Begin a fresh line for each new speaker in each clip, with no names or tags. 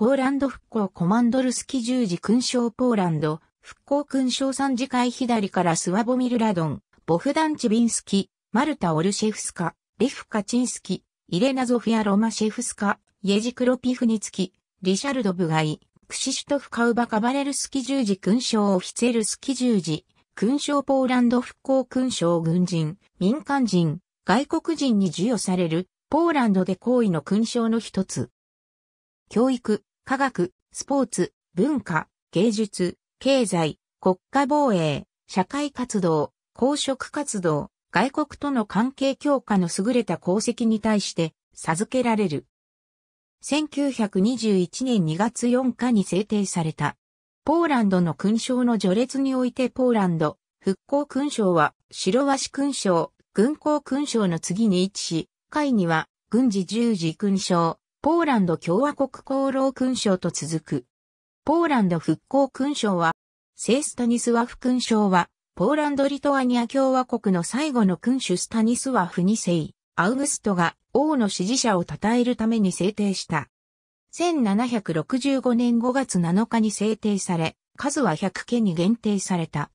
ポーランド復興コマンドルスキ十字勲章ポーランド、復興勲章三次会左からスワボミルラドン、ボフダンチビンスキ、マルタ・オルシェフスカ、リフ・カチンスキ、イレナ・ゾフィア・ロマシェフスカ、イエジクロピフニツキ、リシャルド・ブガイ、クシシュトフ・カウバ・カバレルスキ十字勲章オフィツェルスキ十字、勲章ポーランド復興勲章軍人、民間人、外国人に授与される、ポーランドで行為の勲章の一つ。教育、科学、スポーツ、文化、芸術、経済、国家防衛、社会活動、公職活動、外国との関係強化の優れた功績に対して授けられる。1921年2月4日に制定された。ポーランドの勲章の序列においてポーランド、復興勲章は白鷲勲章、軍港勲章の次に位置し、下位には軍事十字勲章、ポーランド共和国功労勲章と続く。ポーランド復興勲章は、聖スタニスワフ勲章は、ポーランド・リトアニア共和国の最後の君主スタニスワフ2世、アウグストが王の支持者を称えるために制定した。1765年5月7日に制定され、数は100件に限定された。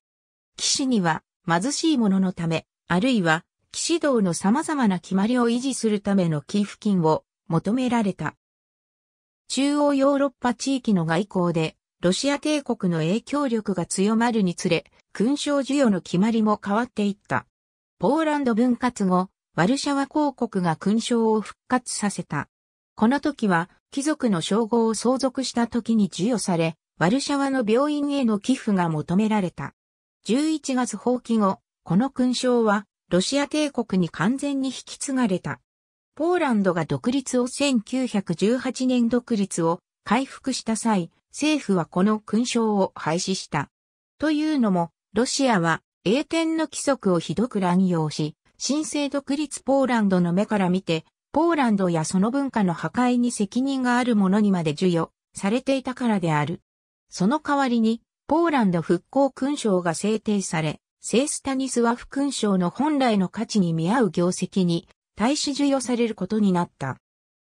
騎士には貧しい者のため、あるいは騎士道の様々な決まりを維持するための寄付金を求められた。中央ヨーロッパ地域の外交で、ロシア帝国の影響力が強まるにつれ、勲章授与の決まりも変わっていった。ポーランド分割後、ワルシャワ公国が勲章を復活させた。この時は、貴族の称号を相続した時に授与され、ワルシャワの病院への寄付が求められた。11月放棄後、この勲章は、ロシア帝国に完全に引き継がれた。ポーランドが独立を1918年独立を回復した際、政府はこの勲章を廃止した。というのも、ロシアは英典の規則をひどく乱用し、新生独立ポーランドの目から見て、ポーランドやその文化の破壊に責任があるものにまで授与されていたからである。その代わりに、ポーランド復興勲章が制定され、聖スタニスワフ勲章の本来の価値に見合う業績に大使授与されることになった。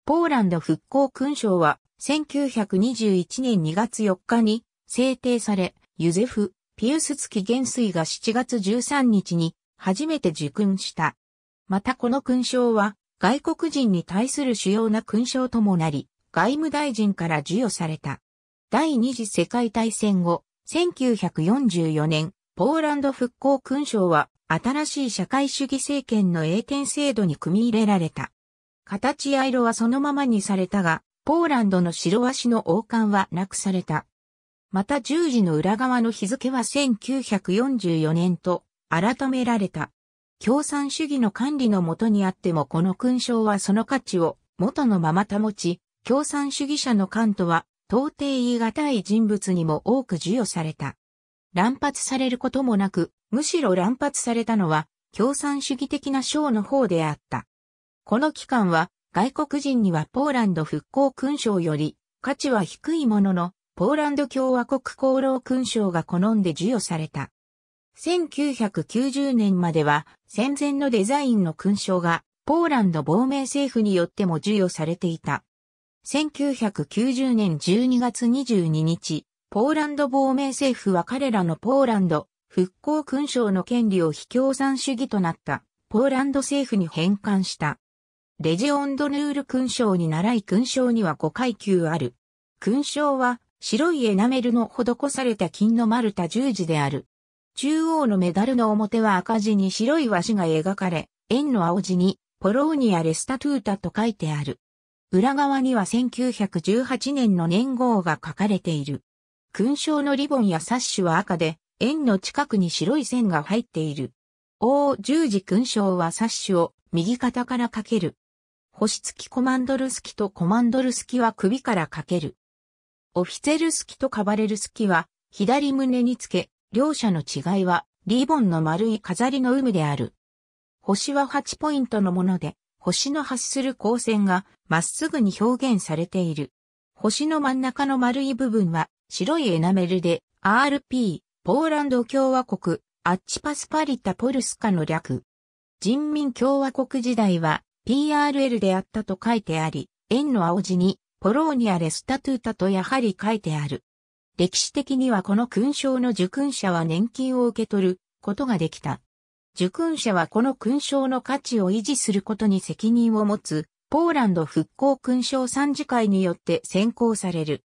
ポーランド復興勲章は1921年2月4日に制定され、ユゼフ・ピウスツキ元帥が7月13日に初めて受勲した。またこの勲章は外国人に対する主要な勲章ともなり、外務大臣から授与された。第二次世界大戦後、1944年、ポーランド復興勲章は新しい社会主義政権の英典制度に組み入れられた。形や色はそのままにされたが、ポーランドの白足の王冠はなくされた。また十字の裏側の日付は1944年と改められた。共産主義の管理のもとにあってもこの勲章はその価値を元のまま保ち、共産主義者の官とは到底言い難い人物にも多く授与された。乱発されることもなく、むしろ乱発されたのは共産主義的な賞の方であった。この期間は外国人にはポーランド復興勲章より価値は低いものの、ポーランド共和国功労勲章が好んで授与された。1990年までは戦前のデザインの勲章がポーランド亡命政府によっても授与されていた。1990年12月22日、ポーランド亡命政府は彼らのポーランド復興勲章の権利を非共産主義となったポーランド政府に返還した。レジオンドヌール勲章に習い勲章には5階級ある。勲章は白いエナメルの施された金の丸太十字である。中央のメダルの表は赤字に白い和紙が描かれ、円の青字にポローニア・レスタトゥータと書いてある。裏側には1918年の年号が書かれている。勲章のリボンやサッシは赤で、円の近くに白い線が入っている。王十字勲章はサッシを右肩からかける。星付きコマンドルスキとコマンドルスキは首からかける。オフィセルスキとカバレルスキは左胸につけ、両者の違いはリボンの丸い飾りの有無である。星は8ポイントのもので、星の発する光線がまっすぐに表現されている。星の真ん中の丸い部分は白いエナメルで RP、ポーランド共和国、アッチパスパリタポルスカの略。人民共和国時代は PRL であったと書いてあり、円の青字にポローニアレスタトゥータとやはり書いてある。歴史的にはこの勲章の受勲者は年金を受け取ることができた。受勲者はこの勲章の価値を維持することに責任を持つ、ポーランド復興勲章参事会によって選考される。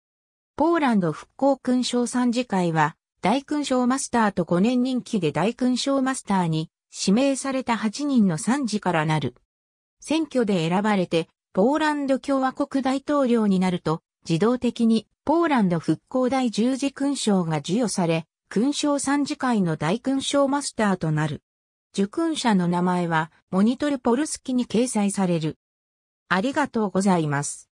ポーランド復興勲章参事会は、大勲章マスターと5年任期で大勲章マスターに指名された8人の参事からなる。選挙で選ばれて、ポーランド共和国大統領になると、自動的にポーランド復興第十字勲章が授与され、勲章参事会の大勲章マスターとなる。受勲者の名前は、モニトルポルスキに掲載される。ありがとうございます。